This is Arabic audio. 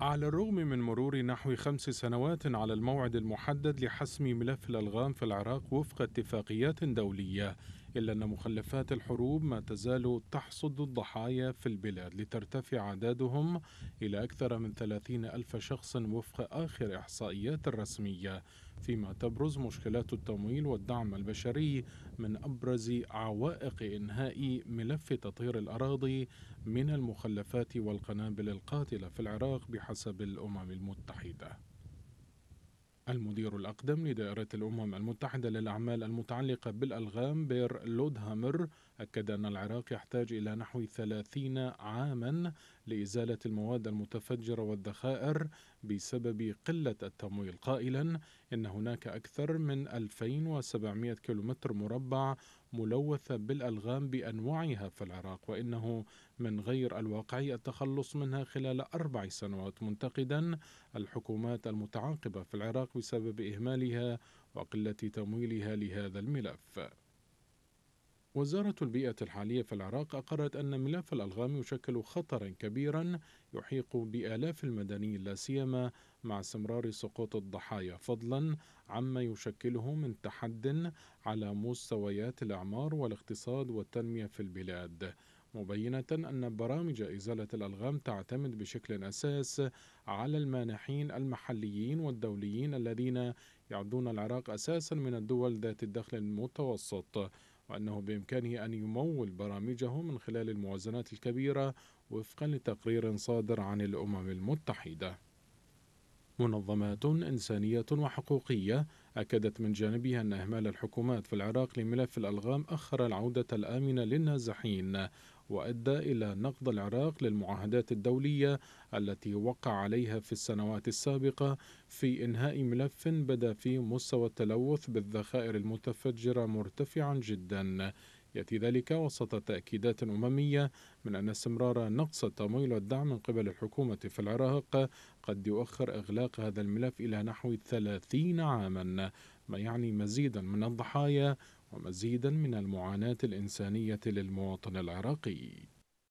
على الرغم من مرور نحو خمس سنوات على الموعد المحدد لحسم ملف الألغام في العراق وفق اتفاقيات دولية إلا أن مخلفات الحروب ما تزال تحصد الضحايا في البلاد لترتفع عددهم إلى أكثر من 30 ألف شخص وفق آخر إحصائيات رسمية فيما تبرز مشكلات التمويل والدعم البشري من أبرز عوائق إنهاء ملف تطهير الأراضي من المخلفات والقنابل القاتلة في العراق بحسب الأمم المتحدة المدير الأقدم لدائرة الأمم المتحدة للأعمال المتعلقة بالألغام بير لودهامر أكد أن العراق يحتاج إلى نحو 30 عاما لإزالة المواد المتفجرة والذخائر بسبب قلة التمويل قائلا إن هناك أكثر من 2700 كيلومتر مربع ملوثة بالألغام بأنواعها في العراق وإنه من غير الواقعي التخلص منها خلال أربع سنوات منتقدا الحكومات المتعاقبة في العراق بسبب إهمالها وقلة تمويلها لهذا الملف وزارة البيئة الحالية في العراق أقرت أن ملف الألغام يشكل خطرا كبيرا يحيق بآلاف المدنيين لا سيما مع استمرار سقوط الضحايا فضلا عما يشكله من تحد على مستويات الأعمار والاقتصاد والتنمية في البلاد مبينة أن برامج إزالة الألغام تعتمد بشكل أساس على المانحين المحليين والدوليين الذين يعدون العراق أساسا من الدول ذات الدخل المتوسط وأنه بإمكانه أن يمول برامجه من خلال الموازنات الكبيرة وفقا لتقرير صادر عن الأمم المتحدة منظمات إنسانية وحقوقية أكدت من جانبها أن إهمال الحكومات في العراق لملف الألغام أخر العودة الآمنة للنازحين وأدى إلى نقض العراق للمعاهدات الدولية التي وقع عليها في السنوات السابقة في إنهاء ملف بدا فيه مستوى التلوث بالذخائر المتفجرة مرتفعا جدا يأتي ذلك وسط تأكيدات أممية من أن استمرار نقص التمويل والدعم من قبل الحكومة في العراق قد يؤخر إغلاق هذا الملف إلى نحو 30 عاما ما يعني مزيدا من الضحايا ومزيدا من المعاناة الإنسانية للمواطن العراقي